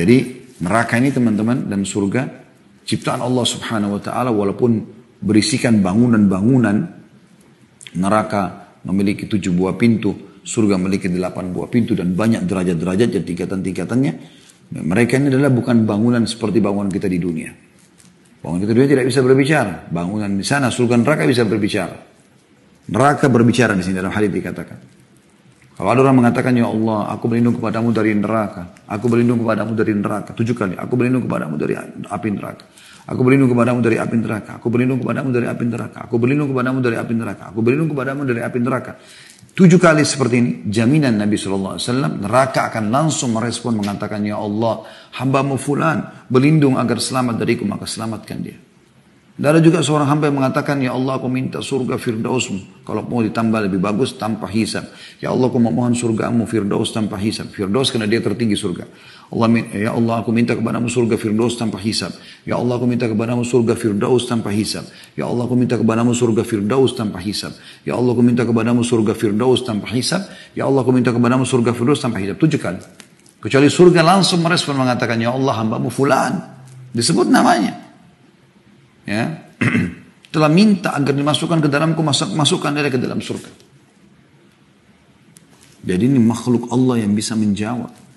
Jadi neraka ini teman-teman dan surga ciptaan Allah Subhanahu wa taala walaupun berisikan bangunan-bangunan neraka memiliki tujuh buah pintu, surga memiliki delapan buah pintu dan banyak derajat-derajat dan tingkatan-tingkatannya. Mereka ini adalah bukan bangunan seperti bangunan kita di dunia. Bangunan kita di dunia tidak bisa berbicara. Bangunan di sana surga neraka bisa berbicara. Neraka berbicara di sini dalam hadis dikatakan. Kalau ada orang mengatakan, Ya Allah, aku berlindung kepadamu dari neraka. Aku berlindung kepadamu dari neraka. Tujuh kali. Aku berlindung kepadamu dari api neraka. Aku berlindung kepadamu dari api neraka. Aku berlindung kepadamu dari api neraka. Aku berlindung kepadamu dari api neraka. Aku berlindung kepadamu dari api neraka. Tujuh kali seperti ini, jaminan Nabi SAW, neraka akan langsung merespon mengatakan, Ya Allah, hambamu fulan, berlindung agar selamat dariku, maka selamatkan dia. Dan ada juga seorang hamba yang mengatakan, Ya Allah aku minta surga firdausmu. Kalau mau ditambah lebih bagus tanpa hisab. Ya Allah aku mohon surgamu firdaus tanpa hisab. Firdaus karena dia tertinggi surga. Allah, ya Allah aku minta kepadamu surga firdaus tanpa hisab. Ya Allah aku minta kepadamu surga firdaus tanpa hisab. Ya Allah aku minta kepadamu surga firdaus tanpa hisab. Ya Allah aku minta kepadamu surga firdaus tanpa hisab. Ya Allah aku minta kepadamu surga firdaus tanpa hisab. Tujuh kali. Kecuali surga langsung merespon mengatakan, Ya Allah hambamu fulan. Disebut namanya ya telah minta agar dimasukkan ke dalamku masuk masukkan dia ke dalam surga jadi ini makhluk Allah yang bisa menjawab